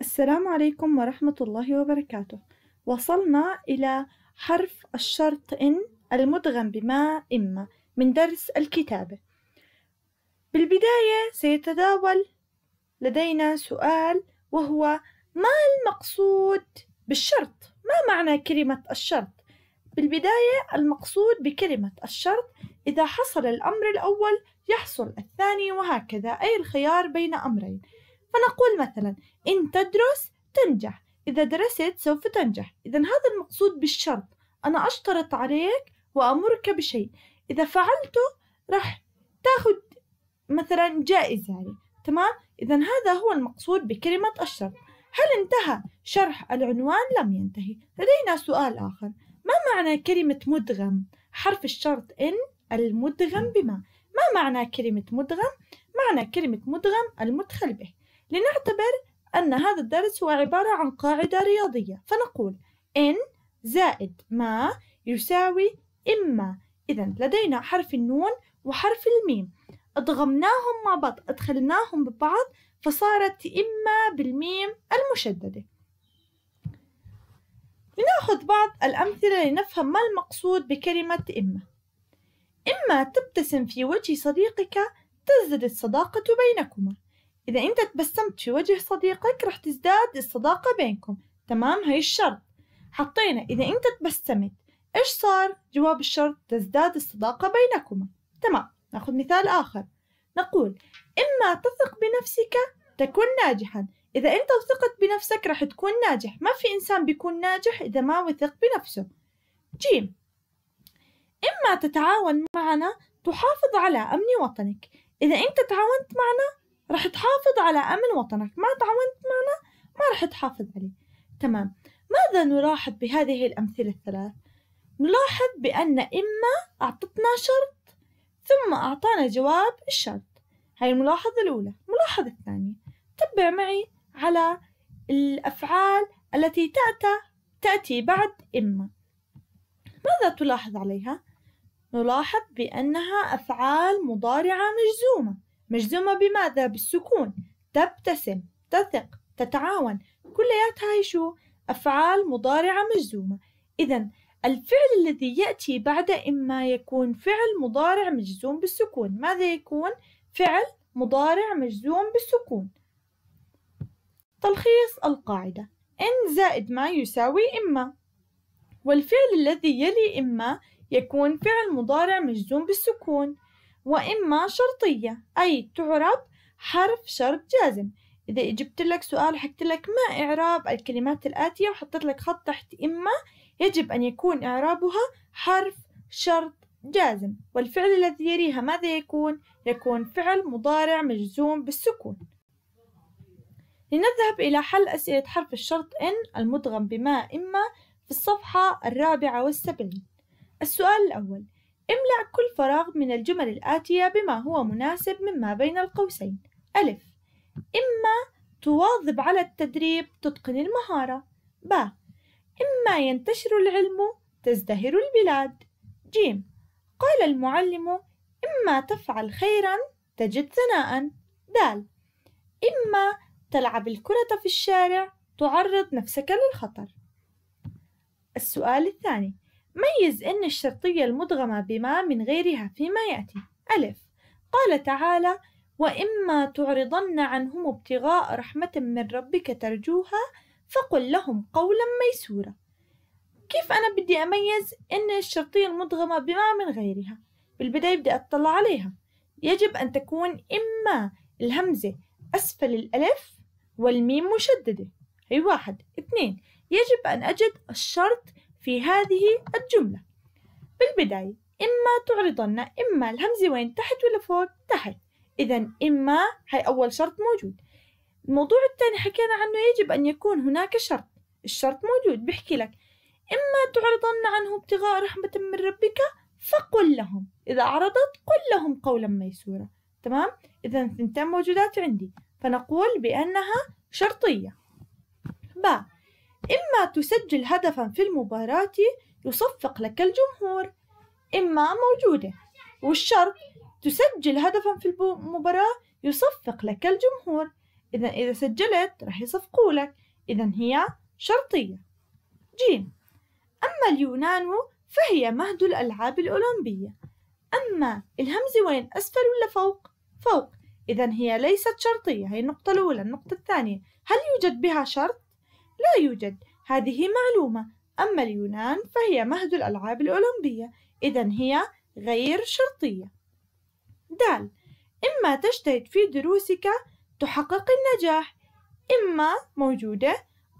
السلام عليكم ورحمة الله وبركاته وصلنا إلى حرف الشرط إن المدغم بما إما من درس الكتابة بالبداية سيتداول لدينا سؤال وهو ما المقصود بالشرط؟ ما معنى كلمة الشرط؟ بالبداية المقصود بكلمة الشرط إذا حصل الأمر الأول يحصل الثاني وهكذا أي الخيار بين أمرين فنقول مثلا إن تدرس تنجح إذا درست سوف تنجح إذا هذا المقصود بالشرط أنا أشترط عليك وأمرك بشيء إذا فعلته راح تاخد مثلا جائزة يعني تمام إذا هذا هو المقصود بكلمة الشرط هل انتهى شرح العنوان لم ينتهي لدينا سؤال آخر ما معنى كلمة مدغم حرف الشرط إن المدغم بما ما معنى كلمة مدغم معنى كلمة مدغم المدخل به لنعتبر أن هذا الدرس هو عبارة عن قاعدة رياضية فنقول إن زائد ما يساوي إما إذا لدينا حرف النون وحرف الميم أضغمناهم مع بعض أدخلناهم ببعض فصارت إما بالميم المشددة لنأخذ بعض الأمثلة لنفهم ما المقصود بكلمة إما إما تبتسم في وجه صديقك تزداد الصداقة بينكما إذا أنت تبسمت في وجه صديقك راح تزداد الصداقة بينكم تمام هاي الشرط حطينا إذا أنت تبسمت إيش صار جواب الشرط تزداد الصداقة بينكما تمام ناخذ مثال آخر نقول إما تثق بنفسك تكن ناجحا إذا أنت وثقت بنفسك راح تكون ناجح ما في إنسان بيكون ناجح إذا ما وثق بنفسه جيم إما تتعاون معنا تحافظ على أمن وطنك إذا أنت تعاونت معنا رح تحافظ على أمن وطنك ما تعاونت معنا ما رح تحافظ عليه تمام ماذا نلاحظ بهذه الأمثلة الثلاث؟ نلاحظ بأن إما أعطتنا شرط ثم أعطانا جواب الشرط هاي الملاحظة الأولى ملاحظة الثانية تبع معي على الأفعال التي تأتى تأتي بعد إما ماذا تلاحظ عليها؟ نلاحظ بأنها أفعال مضارعة مجزومة مجزومة بماذا؟ بالسكون تبتسم تثق تتعاون كلياتها شو؟ أفعال مضارعة مجزومة إذا الفعل الذي يأتي بعد إما يكون فعل مضارع مجزوم بالسكون ماذا يكون؟ فعل مضارع مجزوم بالسكون تلخيص القاعدة إن زائد ما يساوي إما والفعل الذي يلي إما يكون فعل مضارع مجزوم بالسكون وإما شرطية أي تعرب حرف شرط جازم إذا جبت لك سؤال حكت لك ما إعراب الكلمات الآتية وحطيت لك خط تحت إما يجب أن يكون إعرابها حرف شرط جازم والفعل الذي يليها ماذا يكون؟ يكون فعل مضارع مجزوم بالسكون لنذهب إلى حل أسئلة حرف الشرط إن المدغم بما إما في الصفحة الرابعة والسبعين السؤال الأول املأ كل فراغ من الجمل الآتية بما هو مناسب مما بين القوسين ألف إما تواظب على التدريب تتقن المهارة ب إما ينتشر العلم تزدهر البلاد جيم قال المعلم إما تفعل خيرا تجد ثناء دال إما تلعب الكرة في الشارع تعرض نفسك للخطر السؤال الثاني ميز إن الشرطية المدغمة بما من غيرها فيما يأتي ألف قال تعالى وإما تعرضن عنهم ابتغاء رحمة من ربك ترجوها فقل لهم قولا ميسورا كيف أنا بدي أميز إن الشرطية المدغمة بما من غيرها بالبداية بدي أطلع عليها يجب أن تكون إما الهمزة أسفل الألف والميم مشددة هي واحد اثنين يجب أن أجد الشرط في هذه الجملة بالبداية إما تعرضن إما الهمزة وين تحت ولا فوق تحت إذا إما هاي أول شرط موجود الموضوع الثاني حكينا عنه يجب أن يكون هناك شرط الشرط موجود بحكي لك إما تعرضن عنه ابتغاء رحمة من ربك فقل لهم إذا عرضت قل لهم قولا ميسورا تمام إذا ثنتان موجودات عندي فنقول بأنها شرطية ب إما تسجل هدفا في المباراة يصفق لك الجمهور إما موجودة والشرط تسجل هدفا في المباراة يصفق لك الجمهور إذا إذا سجلت راح يصفقوا لك إذا هي شرطية ج أما اليونان فهي مهد الألعاب الأولمبية أما الهمزة وين أسفل ولا فوق؟ فوق إذا هي ليست شرطية هي النقطة الأولى النقطة الثانية هل يوجد بها شرط؟ لا يوجد هذه معلومة أما اليونان فهي مهد الألعاب الأولمبية إذا هي غير شرطية دال إما تجتهد في دروسك تحقق النجاح إما موجودة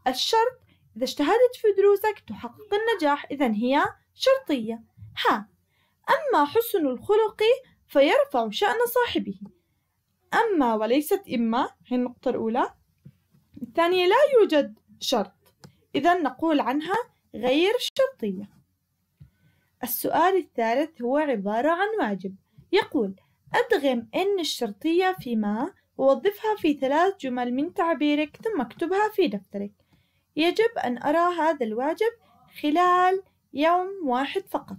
الشرط إذا اجتهدت في دروسك تحقق النجاح إذا هي شرطية ها أما حسن الخلق فيرفع شأن صاحبه أما وليست إما هي النقطة الأولى الثانية لا يوجد شرط إذا نقول عنها غير شرطية السؤال الثالث هو عبارة عن واجب يقول أدغم إن الشرطية في ما ووظفها في ثلاث جمل من تعبيرك ثم اكتبها في دفترك يجب أن أرى هذا الواجب خلال يوم واحد فقط